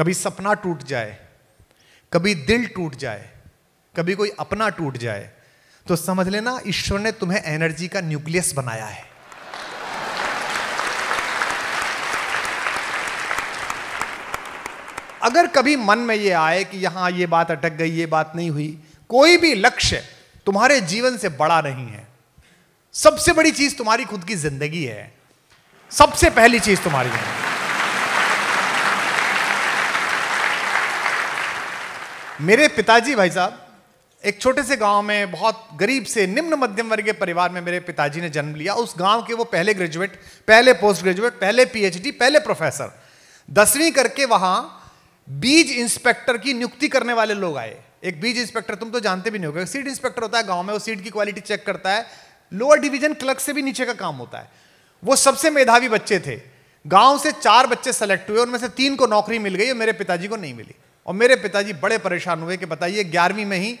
कभी सपना टूट जाए कभी दिल टूट जाए कभी कोई अपना टूट जाए तो समझ लेना ईश्वर ने तुम्हें एनर्जी का न्यूक्लियस बनाया है अगर कभी मन में यह आए कि यहां ये बात अटक गई ये बात नहीं हुई कोई भी लक्ष्य तुम्हारे जीवन से बड़ा नहीं है सबसे बड़ी चीज तुम्हारी खुद की जिंदगी है सबसे पहली चीज तुम्हारी है मेरे पिताजी भाई साहब एक छोटे से गांव में बहुत गरीब से निम्न मध्यम वर्ग के परिवार में मेरे पिताजी ने जन्म लिया उस गांव के वो पहले ग्रेजुएट पहले पोस्ट ग्रेजुएट पहले पीएचडी पहले प्रोफेसर दसवीं करके वहां बीज इंस्पेक्टर की नियुक्ति करने वाले लोग आए एक बीज इंस्पेक्टर तुम तो जानते भी नहीं हो सीड इंस्पेक्टर होता है गाँव में वो सीड की क्वालिटी चेक करता है लोअर डिवीजन क्लर्क से भी नीचे का काम होता है वो सबसे मेधावी बच्चे थे गांव से चार बच्चे सेलेक्ट हुए उनमें से तीन को नौकरी मिल गई और मेरे पिताजी को नहीं मिली और मेरे पिताजी बड़े परेशान हुए कि बताइए ग्यारहवीं में ही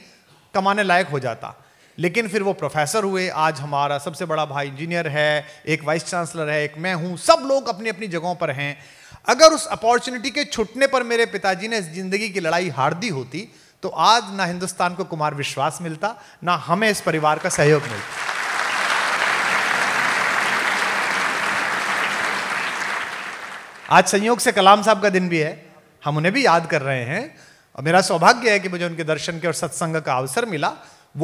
कमाने लायक हो जाता लेकिन फिर वो प्रोफेसर हुए आज हमारा सबसे बड़ा भाई इंजीनियर है एक वाइस चांसलर है एक मैं हूं सब लोग अपनी अपनी जगहों पर हैं अगर उस अपॉर्चुनिटी के छुटने पर मेरे पिताजी ने ज़िंदगी की लड़ाई हार दी होती तो आज ना हिंदुस्तान को कुमार विश्वास मिलता ना हमें इस परिवार का सहयोग मिलता आज संयोग से कलाम साहब का दिन भी है हम उन्हें भी याद कर रहे हैं और मेरा सौभाग्य है कि मुझे उनके दर्शन के और सत्संग का अवसर मिला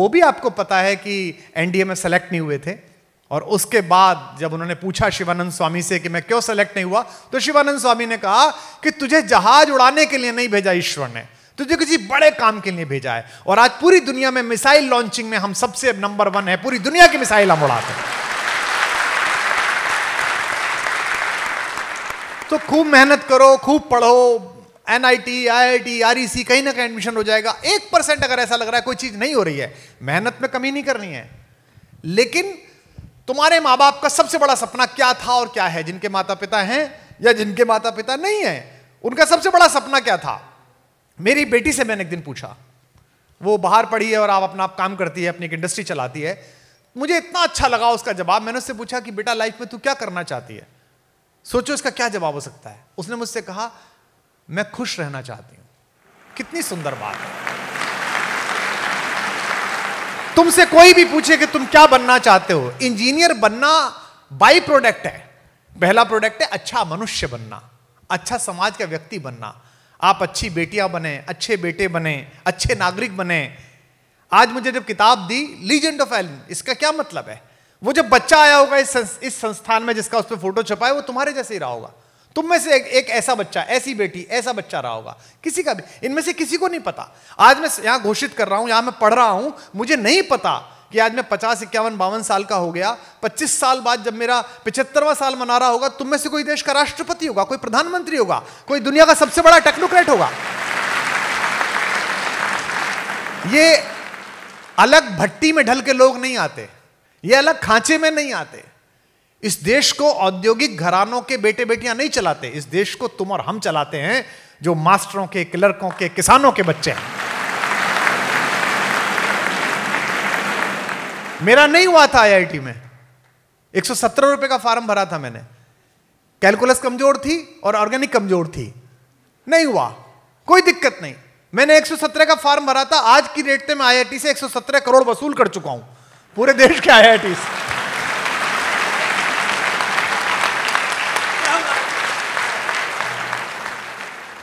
वो भी आपको पता है कि एनडीए में सेलेक्ट नहीं हुए थे और उसके बाद जब उन्होंने पूछा शिवानंद स्वामी से कि मैं क्यों सेलेक्ट नहीं हुआ तो शिवानंद स्वामी ने कहा कि तुझे जहाज उड़ाने के लिए नहीं भेजा ईश्वर ने तुझे किसी बड़े काम के लिए भेजा है और आज पूरी दुनिया में मिसाइल लॉन्चिंग में हम सबसे नंबर वन है पूरी दुनिया की मिसाइल हम उड़ाते हैं तो खूब मेहनत करो खूब पढ़ो N I T I I T R E C कहीं ना कहीं एडमिशन हो जाएगा एक परसेंट अगर ऐसा लग रहा है कोई चीज़ नहीं हो रही है मेहनत में कमी नहीं करनी है लेकिन तुम्हारे माँ बाप का सबसे बड़ा सपना क्या था और क्या है जिनके माता पिता हैं या जिनके माता पिता नहीं हैं उनका सबसे बड़ा सपना क्या था मेरी बेटी से मैंने एक दिन पूछा वो बाहर पढ़ी है और आप अपना आप काम करती है अपनी एक इंडस्ट्री चलाती है मुझे इतना अच्छा लगा उसका जवाब मैंने उससे पूछा कि बेटा लाइफ में तू क्या करना चाहती है सोचो इसका क्या जवाब हो सकता है उसने मुझसे कहा मैं खुश रहना चाहती हूं कितनी सुंदर बात है तुमसे कोई भी पूछे कि तुम क्या बनना चाहते हो इंजीनियर बनना बाई प्रोडक्ट है पहला प्रोडक्ट है अच्छा मनुष्य बनना अच्छा समाज का व्यक्ति बनना आप अच्छी बेटियां बने अच्छे बेटे बने अच्छे नागरिक बने आज मुझे जब किताब दी लीजेंड ऑफ एलिन इसका क्या मतलब है वो जब बच्चा आया होगा इस संस्थान में जिसका उस पर फोटो छपा है वो तुम्हारे जैसे ही रहा होगा तुम में से एक, एक ऐसा बच्चा ऐसी बेटी ऐसा बच्चा रहा होगा किसी का भी इनमें से किसी को नहीं पता आज मैं यहां घोषित कर रहा हूं यहां मैं पढ़ रहा हूं मुझे नहीं पता कि आज मैं पचास इक्यावन बावन साल का हो गया पच्चीस साल बाद जब मेरा पिछहत्तरवा साल मना रहा होगा तुम में से कोई देश का राष्ट्रपति होगा कोई प्रधानमंत्री होगा कोई दुनिया का सबसे बड़ा टेक्नोक्रेट होगा ये अलग भट्टी में ढल के लोग नहीं आते ये अलग खांचे में नहीं आते इस देश को औद्योगिक घरानों के बेटे बेटियां नहीं चलाते इस देश को तुम और हम चलाते हैं जो मास्टरों के क्लर्कों के किसानों के बच्चे हैं मेरा नहीं हुआ था आईआईटी में 117 रुपए का फॉर्म भरा था मैंने कैलकुलस कमजोर थी और ऑर्गेनिक कमजोर थी नहीं हुआ कोई दिक्कत नहीं मैंने 117 का फॉर्म भरा था आज की रेट में आईआईटी से 117 करोड़ वसूल कर चुका हूं पूरे देश के आईआईटी से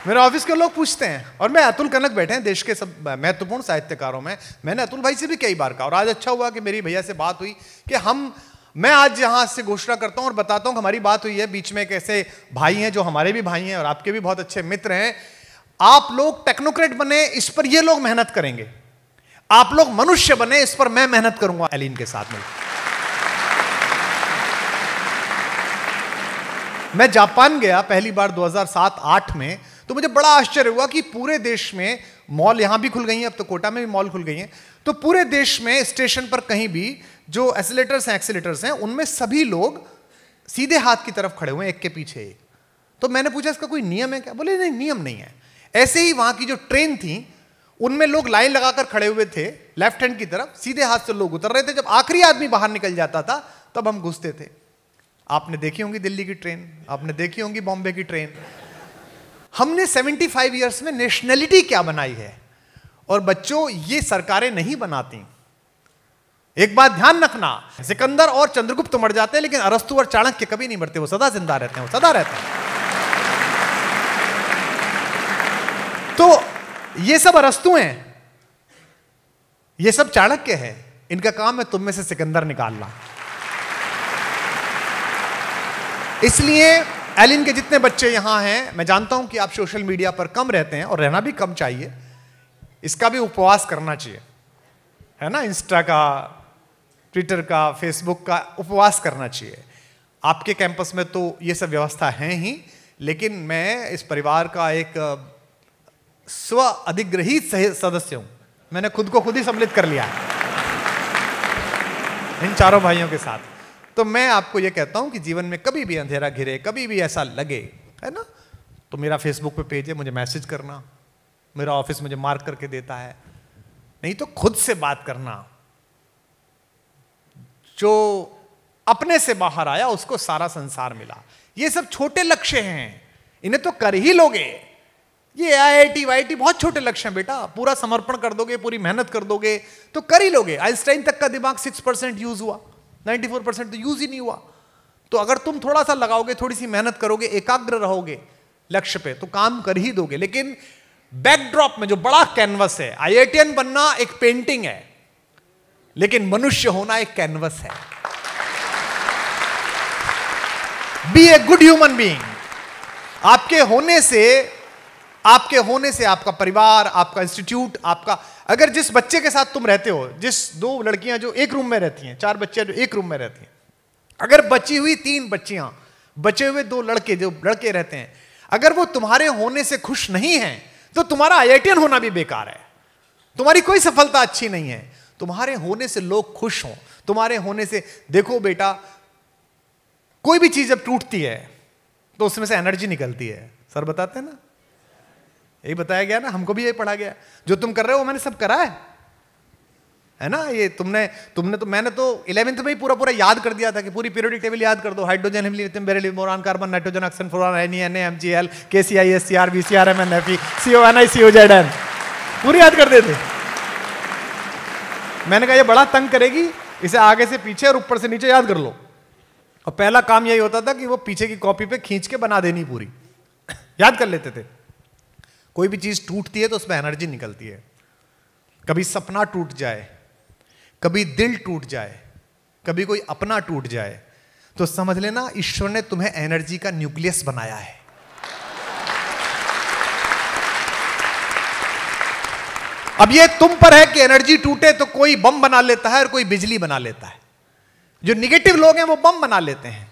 मेरे ऑफिस के लोग पूछते हैं और मैं अतुल कनक बैठे हैं देश के सब महत्वपूर्ण साहित्यकारों में मैंने अतुल भाई से भी कई बार कहा और आज अच्छा हुआ कि मेरी भैया से बात हुई कि हम मैं आज यहाँ से घोषणा करता हूँ और बताता हूँ हमारी बात हुई है बीच में कैसे भाई हैं जो हमारे भी भाई हैं और आपके भी बहुत अच्छे मित्र हैं आप लोग टेक्नोक्रेट बने इस पर ये लोग मेहनत करेंगे आप लोग मनुष्य बने इस पर मैं मेहनत करूंगा एलिन के साथ में मैं जापान गया पहली बार 2007-8 में तो मुझे बड़ा आश्चर्य हुआ कि पूरे देश में मॉल यहां भी खुल गई हैं अब तो कोटा में भी मॉल खुल गई हैं तो पूरे देश में स्टेशन पर कहीं भी जो एसिलेटर्स हैं एक्सीटर्स हैं उनमें सभी लोग सीधे हाथ की तरफ खड़े हुए एक के पीछे एक तो मैंने पूछा इसका कोई नियम है क्या बोले नहीं नियम नहीं है ऐसे ही वहां की जो ट्रेन थी उनमें लोग लाइन लगाकर खड़े हुए थे लेफ्ट हैंड की तरफ सीधे हाथ से लोग उतर रहे थे जब आखिरी आदमी बाहर निकल जाता था तब हम घुसते थे आपने देखी होंगी दिल्ली की ट्रेन आपने देखी होंगी बॉम्बे की ट्रेन हमने 75 ईयर्स में नेशनैलिटी क्या बनाई है और बच्चों ये सरकारें नहीं बनाती एक बात ध्यान रखना सिकंदर और चंद्रगुप्त मर जाते हैं लेकिन अरस्तु और चाणक्य कभी नहीं मरते वो सदा जिंदा रहते हैं वो सदा रहते हैं तो ये सब अरस्तु हैं ये सब चाणक्य है इनका काम है तुम में से सिकंदर निकालना इसलिए एलिन के जितने बच्चे यहाँ हैं मैं जानता हूँ कि आप सोशल मीडिया पर कम रहते हैं और रहना भी कम चाहिए इसका भी उपवास करना चाहिए है ना इंस्टा का ट्विटर का फेसबुक का उपवास करना चाहिए आपके कैंपस में तो ये सब व्यवस्था है ही लेकिन मैं इस परिवार का एक स्व अधिग्रहित सदस्य हूँ मैंने खुद को खुद ही सम्मिलित कर लिया इन चारों भाइयों के साथ तो मैं आपको ये कहता हूँ कि जीवन में कभी भी अंधेरा घिरे कभी भी ऐसा लगे है ना तो मेरा फेसबुक पे पेज है मुझे मैसेज करना मेरा ऑफिस मुझे मार्क करके देता है नहीं तो खुद से बात करना जो अपने से बाहर आया उसको सारा संसार मिला ये सब छोटे लक्ष्य हैं इन्हें तो कर ही लोगे ये I I T Y T बहुत छोटे लक्ष्य हैं बेटा पूरा समर्पण कर दोगे पूरी मेहनत कर दोगे तो कर ही लोगे आइंस्टाइन तक का दिमाग सिक्स परसेंट यूज हुआ 94 परसेंट तो यूज ही नहीं हुआ तो अगर तुम थोड़ा सा लगाओगे थोड़ी सी मेहनत करोगे एकाग्र रहोगे लक्ष्य पे तो काम कर ही दोगे लेकिन बैकड्रॉप में जो बड़ा कैनवस है आई बनना एक पेंटिंग है लेकिन मनुष्य होना एक कैनवस है be a good human being आपके होने से आपके होने से आपका परिवार आपका इंस्टीट्यूट आपका अगर जिस बच्चे के साथ तुम रहते हो जिस दो लड़कियां जो एक रूम में रहती हैं चार बच्चे जो एक रूम में रहती हैं अगर बची हुई तीन बच्चियां बचे हुए दो लड़के जो लड़के रहते हैं अगर वो तुम्हारे होने से खुश नहीं है तो तुम्हारा आई होना भी बेकार है तुम्हारी कोई सफलता अच्छी नहीं है तुम्हारे होने से लोग खुश हों तुम्हारे होने से देखो बेटा कोई भी चीज जब टूटती है तो उसमें से एनर्जी निकलती है सर बताते हैं ना यही बताया गया ना हमको भी यही पढ़ा गया जो तुम कर रहे हो मैंने सब करा है है ना ये तुमने तुमने तो मैंने तो इलेवेंथ में ही पूरा पूरा याद कर दिया था कि पूरी पीरियडिक टेबल याद कर दो हाइड्रोजन हिमली बेरेली मोरान कार्बन नाइट्रोजन ऑक्सन फोरान N N M G L K C I S C R B C R M N F E C O N I C O Z N पूरी याद कर देते मैंने कहा ये बड़ा तंग करेगी इसे आगे से पीछे और ऊपर से नीचे याद कर लो और पहला काम यही होता था कि वो पीछे की कॉपी पे खींच के बना देनी पूरी याद कर लेते थे कोई भी चीज़ टूटती है तो उसमें एनर्जी निकलती है कभी सपना टूट जाए कभी दिल टूट जाए कभी कोई अपना टूट जाए तो समझ लेना ईश्वर ने तुम्हें एनर्जी का न्यूक्लियस बनाया है अब ये तुम पर है कि एनर्जी टूटे तो कोई बम बना लेता है और कोई बिजली बना लेता है जो निगेटिव लोग हैं वो बम बना लेते हैं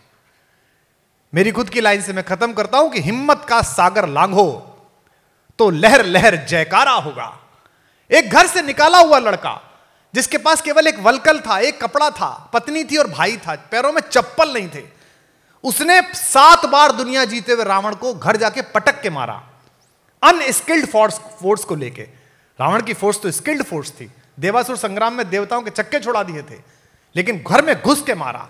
मेरी खुद की लाइन से मैं खत्म करता हूं कि हिम्मत का सागर लांघो तो लहर लहर जयकारा होगा एक घर से निकाला हुआ लड़का जिसके पास केवल एक वलकल था एक कपड़ा था पत्नी थी और भाई था पैरों में चप्पल नहीं थे उसने सात बार दुनिया जीते हुए रावण को घर जाके पटक के मारा अनस्किल्ड फोर्स फोर्स को लेके रावण की फोर्स तो स्किल्ड फोर्स थी देवासुर संग्राम में देवताओं के चक्के छोड़ा दिए थे लेकिन घर में घुस के मारा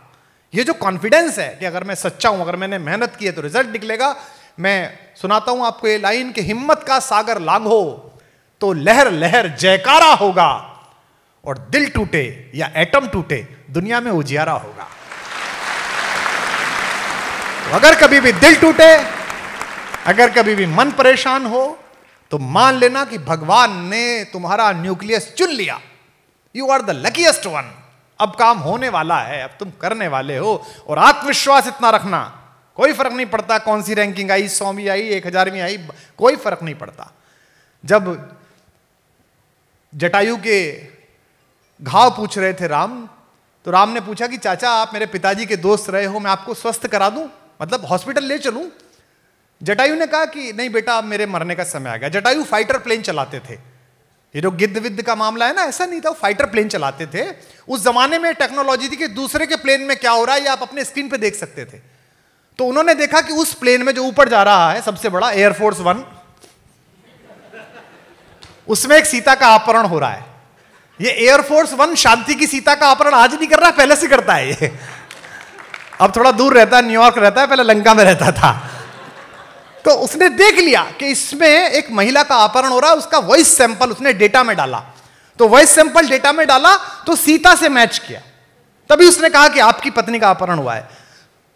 ये जो कॉन्फिडेंस है कि अगर मैं सच्चा हूं अगर मैंने मेहनत की है तो रिजल्ट निकलेगा मैं सुनाता हूं आपको ये लाइन के हिम्मत का सागर लांघो तो लहर लहर जयकारा होगा और दिल टूटे या एटम टूटे दुनिया में उजियारा होगा तो अगर कभी भी दिल टूटे अगर कभी भी मन परेशान हो तो मान लेना कि भगवान ने तुम्हारा न्यूक्लियस चुन लिया you are the luckiest one अब काम होने वाला है अब तुम करने वाले हो और आत्मविश्वास इतना रखना कोई फर्क नहीं पड़ता कौन सी रैंकिंग आई सौ आई एक हजार आई कोई फर्क नहीं पड़ता जब जटायु के घाव पूछ रहे थे राम तो राम ने पूछा कि चाचा आप मेरे पिताजी के दोस्त रहे हो मैं आपको स्वस्थ करा दूं मतलब हॉस्पिटल ले चलूं जटायु ने कहा कि नहीं बेटा अब मेरे मरने का समय आ गया जटायु फाइटर प्लेन चलाते थे ये जो तो गिद्ध विद्ध का मामला है ना ऐसा नहीं था वो फाइटर प्लेन चलाते थे उस जमाने में टेक्नोलॉजी थी कि दूसरे के प्लेन में क्या हो रहा है ये आप अपने स्क्रीन पे देख सकते थे तो उन्होंने देखा कि उस प्लेन में जो ऊपर जा रहा है सबसे बड़ा एयरफोर्स वन उसमें एक सीता का अपहरण हो रहा है ये एयरफोर्स वन शांति की सीता का अपहरण आज नहीं कर रहा पहले से करता है ये अब थोड़ा दूर रहता है न्यूयॉर्क रहता है पहले लंका में रहता था तो उसने देख लिया कि इसमें एक महिला का अपहरण हो रहा है उसका वॉइस सैंपल उसने डेटा में डाला तो वॉइस सैंपल डेटा में डाला तो सीता से मैच किया तभी उसने कहा कि आपकी पत्नी का अपहरण हुआ है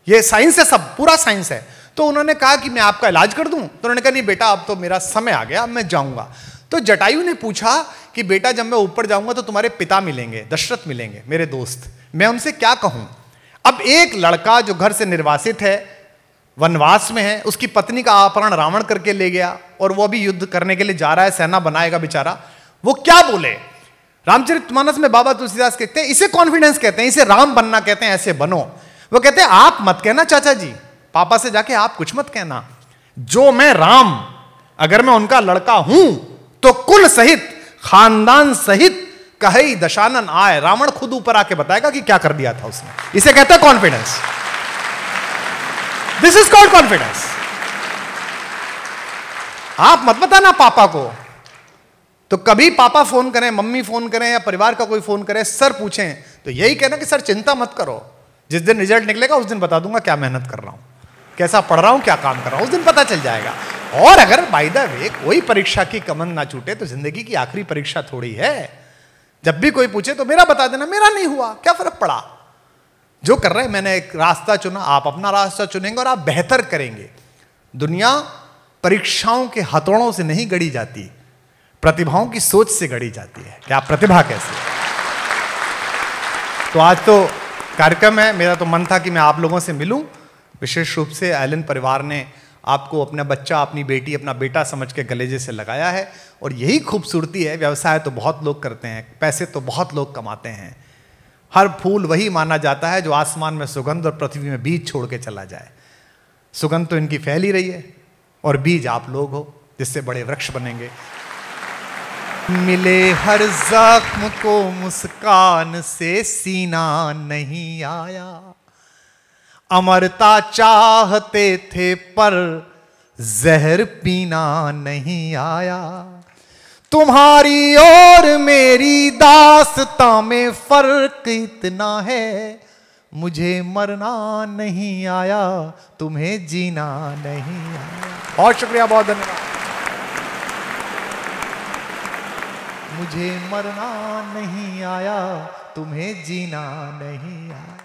ये साइंस है सब पूरा साइंस है तो उन्होंने कहा कि मैं आपका इलाज कर दूं तो उन्होंने कहा नहीं बेटा अब तो मेरा समय आ गया अब मैं जाऊंगा तो जटायु ने पूछा कि बेटा जब मैं ऊपर जाऊंगा तो तुम्हारे पिता मिलेंगे दशरथ मिलेंगे मेरे दोस्त मैं उनसे क्या कहूं अब एक लड़का जो घर से निर्वासित है वनवास में है उसकी पत्नी का अपहरण रावण करके ले गया और वो अभी युद्ध करने के लिए जा रहा है सेना बनाएगा बेचारा वो क्या बोले रामचरितमानस में बाबा तुलसीदास कहते हैं इसे कॉन्फिडेंस कहते हैं इसे राम बनना कहते हैं ऐसे बनो वो कहते हैं आप मत कहना चाचा जी पापा से जाके आप कुछ मत कहना जो मैं राम अगर मैं उनका लड़का हूं तो कुल सहित खानदान सहित कही दशानन आए रावण खुद ऊपर आके बताएगा कि क्या कर दिया था उसने इसे कहते हैं confidence this is called confidence आप मत बताना पापा को तो कभी पापा फोन करें मम्मी फोन करें या परिवार का कोई फोन करे सर पूछें तो यही कहना कि सर चिंता मत करो जिस दिन रिजल्ट निकलेगा उस दिन बता दूंगा क्या मेहनत कर रहा हूँ कैसा पढ़ रहा हूँ क्या काम कर रहा हूँ उस दिन पता चल जाएगा और अगर बाई द वे कोई परीक्षा की कमन ना छूटे तो जिंदगी की आखिरी परीक्षा थोड़ी है जब भी कोई पूछे तो मेरा बता देना मेरा नहीं हुआ क्या फर्क पड़ा जो कर रहे हैं मैंने एक रास्ता चुना आप अपना रास्ता चुनेंगे और आप बेहतर करेंगे दुनिया परीक्षाओं के हथौड़ों से नहीं गढ़ी जाती प्रतिभाओं की सोच से गढ़ी जाती है क्या प्रतिभा कैसे तो आज तो कार्यक्रम है मेरा तो मन था कि मैं आप लोगों से मिलूं विशेष रूप से एलन परिवार ने आपको अपना बच्चा अपनी बेटी अपना बेटा समझ के गलेजे से लगाया है और यही खूबसूरती है व्यवसाय तो बहुत लोग करते हैं पैसे तो बहुत लोग कमाते हैं हर फूल वही माना जाता है जो आसमान में सुगंध और पृथ्वी में बीज छोड़ के चला जाए सुगंध तो इनकी फैल ही रही है और बीज आप लोग हो जिससे बड़े वृक्ष बनेंगे मिले हर जख्म को मुस्कान से सीना नहीं आया अमरता चाहते थे पर जहर पीना नहीं आया तुम्हारी और मेरी दासता में फर्क इतना है मुझे मरना नहीं आया तुम्हें जीना नहीं आया बहुत शुक्रिया बहुत धन्यवाद मुझे मरना नहीं आया तुम्हें जीना नहीं आया